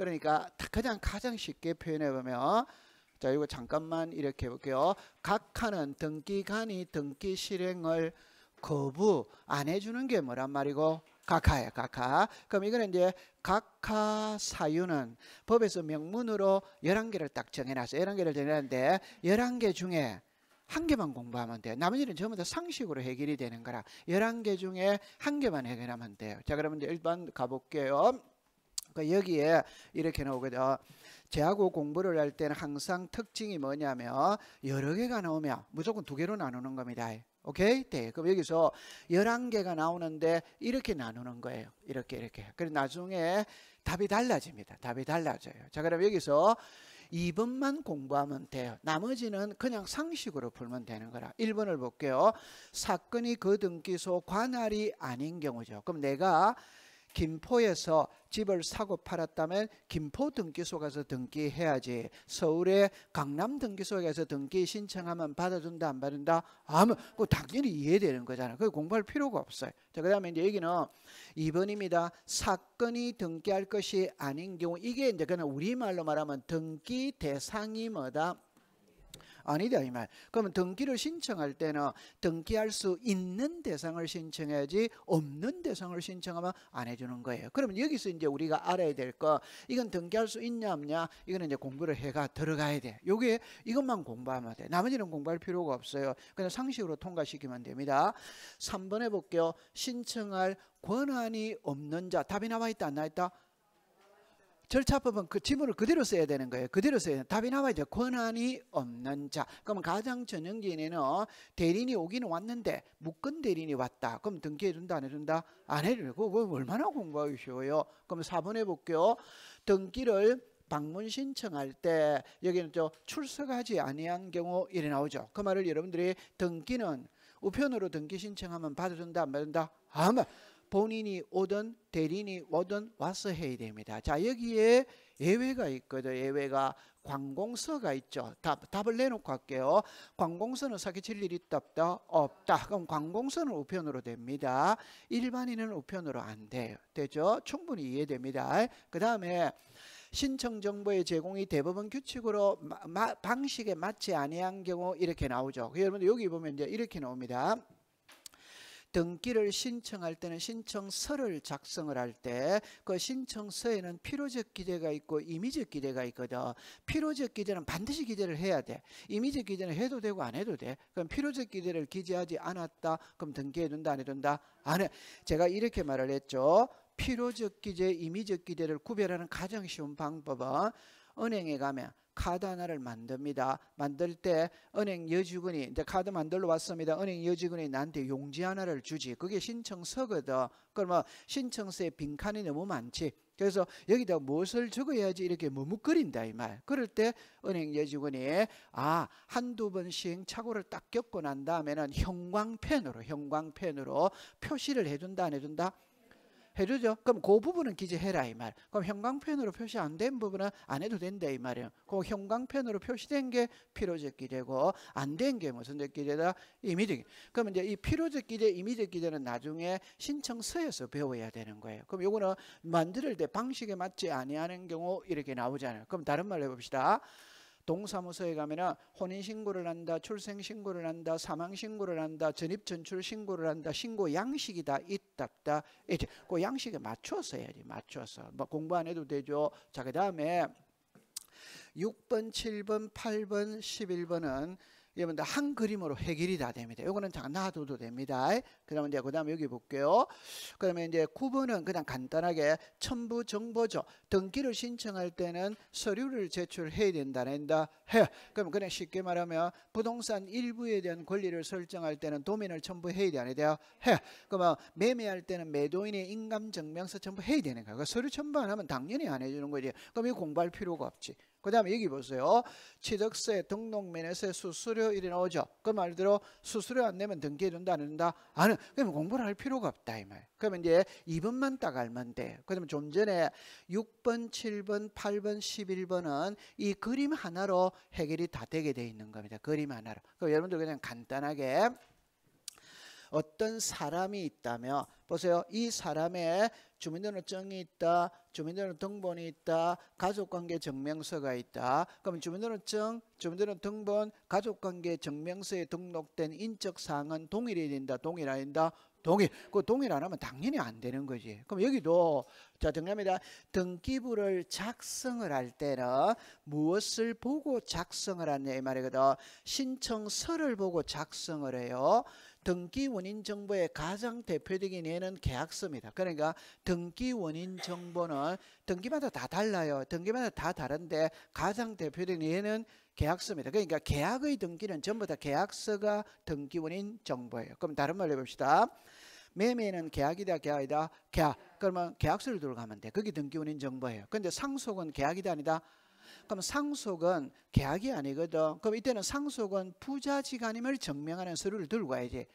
그러니까 가장 가장 쉽게 표현해 보면 자 이거 잠깐만 이렇게 해볼게요. 각 하는 등기관이 등기 실행을 거부 안 해주는 게 뭐란 말이고 각하예요 각하. 그럼 이거는 이제 각하 사유는 법에서 명문으로 11개를 딱 정해놨어. 11개를 정해놨는데 11개 중에 한 개만 공부하면 돼요. 나머지는 전부 다 상식으로 해결이 되는 거라. 11개 중에 한 개만 해결하면 돼요. 자, 그러면 이제 일번 가볼게요. 그러니까 여기에 이렇게 나오거든요. 제하고 공부를 할 때는 항상 특징이 뭐냐면 여러 개가 나오면 무조건 두 개로 나누는 겁니다. 오케이? 네. 그럼 여기서 11개가 나오는데 이렇게 나누는 거예요. 이렇게 이렇게. 그리고 나중에 답이 달라집니다. 답이 달라져요. 자, 그럼 여기서 2번만 공부하면 돼요. 나머지는 그냥 상식으로 풀면 되는 거라. 1번을 볼게요. 사건이 거등기소 관할이 아닌 경우죠. 그럼 내가 김포에서 집을 사고 팔았다면 김포 등기소 가서 등기해야지. 서울의 강남 등기소에 가서 등기 신청하면 받아준다 안 받는다? 아무 그 당연히 이해되는 거잖아. 그 공부할 필요가 없어요. 자, 그다음에 이제 여기는 2번입니다. 사건이 등기할 것이 아닌 경우 이게 이제 그냥 우리말로 말하면 등기 대상이 뭐다? 아니다 이 말. 그러면 등기를 신청할 때는 등기할 수 있는 대상을 신청해야지 없는 대상을 신청하면 안 해주는 거예요. 그러면 여기서 이제 우리가 알아야 될거 이건 등기할 수 있냐 없냐 이거는 이제 공부를 해가 들어가야 돼. 요게 이것만 공부하면 돼. 나머지는 공부할 필요가 없어요. 그냥 상식으로 통과시키면 됩니다. 3번 해볼게요. 신청할 권한이 없는 자 답이 나와 있다 안 나와 있다? 절차법은 그 지문을 그대로 써야 되는 거예요. 그대로 써야 돼요. 답이 나와야죠. 권한이 없는 자. 그러면 가장 전형기에는 대리인이 오기는 왔는데 묶은 대리인이 왔다. 그럼 등기해준다 안 해준다? 안 해주고 그거 얼마나 공부하기 쉬워요. 그럼 4번 에볼게요 등기를 방문 신청할 때 여기는 저 출석하지 아니한 경우 이래 나오죠. 그 말을 여러분들이 등기는 우편으로 등기 신청하면 받아준다 안 받는다? 아마 본인이 오든 대리인이 오든 와서 해야 됩니다. 자 여기에 예외가 있거든. 예외가 관공서가 있죠. 답, 답을 내놓고 할게요. 관공서는 사기칠 일이 있다 없다? 없다. 그럼 관공서는 우편으로 됩니다. 일반인은 우편으로 안 돼요. 되죠? 충분히 이해됩니다. 그 다음에 신청 정보의 제공이 대법원 규칙으로 마, 마, 방식에 맞지 아니한 경우 이렇게 나오죠. 여러분들 여기 보면 이제 이렇게 나옵니다. 등기를 신청할 때는 신청서를 작성을 할 때 그 신청서에는 필요적 기대가 있고 임의적 기대가 있거든. 필요적 기대는 반드시 기대를 해야 돼. 임의적 기대는 해도 되고 안 해도 돼. 그럼 필요적 기대를 기재하지 않았다. 그럼 등기해 둔다 안해 둔다? 안 해. 제가 이렇게 말을 했죠. 필요적 기재, 임의적 기대를 구별하는 가장 쉬운 방법은 은행에 가면 카드 하나를 만듭니다. 만들 때 은행 여직원이 이제 카드 만들러 왔습니다. 은행 여직원이 나한테 용지 하나를 주지. 그게 신청서거든. 그러면 뭐 신청서에 빈칸이 너무 많지. 그래서 여기다 무엇을 적어야지 이렇게 머뭇거린다 이 말. 그럴 때 은행 여직원이 아 한두 번 시행착오를 딱 겪고 난 다음에는 형광펜으로 형광펜으로 표시를 해준다 안 해준다. 해주죠. 그럼 그 부분은 기재해라 이 말. 그럼 형광펜으로 표시 안 된 부분은 안 해도 된다 이 말이에요. 그 형광펜으로 표시된 게 피로적 기재고 안 된 게 무슨 적 기재다? 이미지 기재. 그럼 이제 이 피로적 기재, 이미지 기재는 나중에 신청서에서 배워야 되는 거예요. 그럼 요거는 만들 을때 방식에 맞지 아니하는 경우 이렇게 나오잖아요. 그럼 다른 말로 해봅시다. 동사무소에 가면 혼인 신고를 한다, 출생 신고를 한다, 사망 신고를 한다, 전입 전출 신고를 한다, 신고 양식이다. 이 답답다. 이제 그 양식에 맞춰서 해야지. 맞춰서. 뭐 공부 안 해도 되죠. 자, 그다음에 6번, 7번, 8번, 11번은 여러분들 한 그림으로 해결이 다 됩니다. 요거는 다 놔둬도 됩니다. 그다음 이제 그다음 여기 볼게요. 그다음 이제 9번은 그냥 간단하게 첨부 정보죠. 등기를 신청할 때는 서류를 제출해야 된다 낸다 해. 그럼 그냥 쉽게 말하면 부동산 일부에 대한 권리를 설정할 때는 도면을 첨부해야 되안 해야 해. 그러면 매매할 때는 매도인의 인감 증명서 첨부해야 되는 거야. 그 서류 첨부 안 하면 당연히 안 해주는 거지. 그럼 이 공부할 필요가 없지. 그 다음에 여기 보세요. 취득세, 등록면에서 수수료 일이 나오죠. 그 말대로 수수료 안 내면 등기해준다, 안 해준다? 아 해. 그럼 공부를 할 필요가 없다, 이 말. 그러면 이제 2번만 딱 알면 돼. 그러면 좀 전에 6번, 7번, 8번, 11번은 이 그림 하나로 해결이 다 되게 돼 있는 겁니다. 그림 하나로. 그럼 여러분들 그냥 간단하게 어떤 사람이 있다며 보세요. 이 사람의 주민등록증이 있다. 주민등록등본이 있다. 가족관계 증명서가 있다. 그럼 주민등록증, 주민등록등본, 가족관계 증명서에 등록된 인적사항은 동일이 된다. 동일아닌다 동일. 그 동일 안 하면 당연히 안 되는 거지. 그럼 여기도 자, 정리합니다. 등기부를 작성을 할 때는 무엇을 보고 작성을 하냐 이 말이거든. 신청서를 보고 작성을 해요. 등기 원인 정보의 가장 대표적인 예는 계약서입니다. 그러니까 등기 원인 정보는 등기마다 다 달라요. 등기마다 다 다른데 가장 대표적인 예는 계약서입니다. 그러니까 계약의 등기는 전부 다 계약서가 등기 원인 정보예요. 그럼 다른 말로 해봅시다. 매매는 계약이다 계약이다 계약 그러면 계약서를 들어가면 돼 그게 등기운인 정보예요 근데 상속은 계약이다 아니다 그럼 상속은 계약이 아니거든 그럼 이때는 상속은 부자지간임을 증명하는 서류를 들고 가야지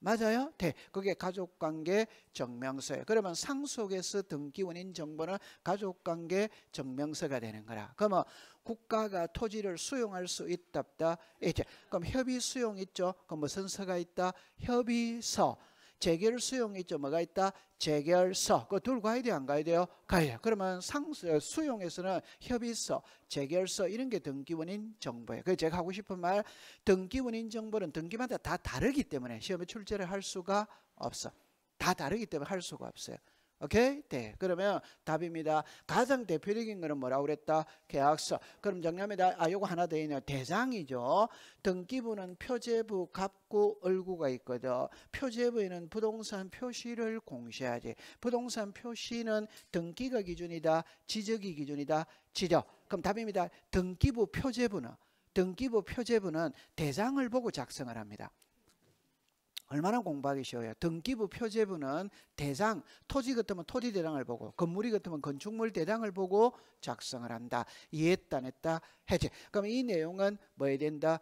맞아요? 돼. 그게 가족관계 증명서예요. 그러면 상속에서 등기원인 정보는 가족관계 증명서가 되는 거라. 그러면 국가가 토지를 수용할 수 있답다. 이제 그럼 협의 수용 있죠? 그럼 무슨 서가 있다? 협의서. 재결 수용이 좀 뭐가 있다? 재결서. 그둘 가야 돼요? 안 가야 돼요? 가야 돼요. 그러면 상수, 어, 수용에서는 협의서, 재결서 이런 게 등기원인 정보예요. 그래서 제가 하고 싶은 말, 등기원인 정보는 등기마다 다 다르기 때문에 시험에 출제를 할 수가 없어. 다 다르기 때문에 할 수가 없어요. 오케이? 네. 그러면 답입니다. 가장 대표적인 거는 뭐라 그랬다? 계약서. 그럼 정리합니다. 아, 요거 하나 더 있네요. 대장이죠. 등기부는 표제부, 갑구, 을구가 있거든. 표제부에는 부동산 표시를 공시하지. 부동산 표시는 등기가 기준이다. 지적이 기준이다. 지적. 그럼 답입니다. 등기부 표제부는 등기부 표제부는 대장을 보고 작성을 합니다. 얼마나 공부하기 쉬워요. 등기부 표제부는 대장, 토지 같으면 토지 대장을 보고 건물이 같으면 건축물 대장을 보고 작성을 한다. 이해했다 냈다 해제. 그럼 이 내용은 뭐 해야 된다?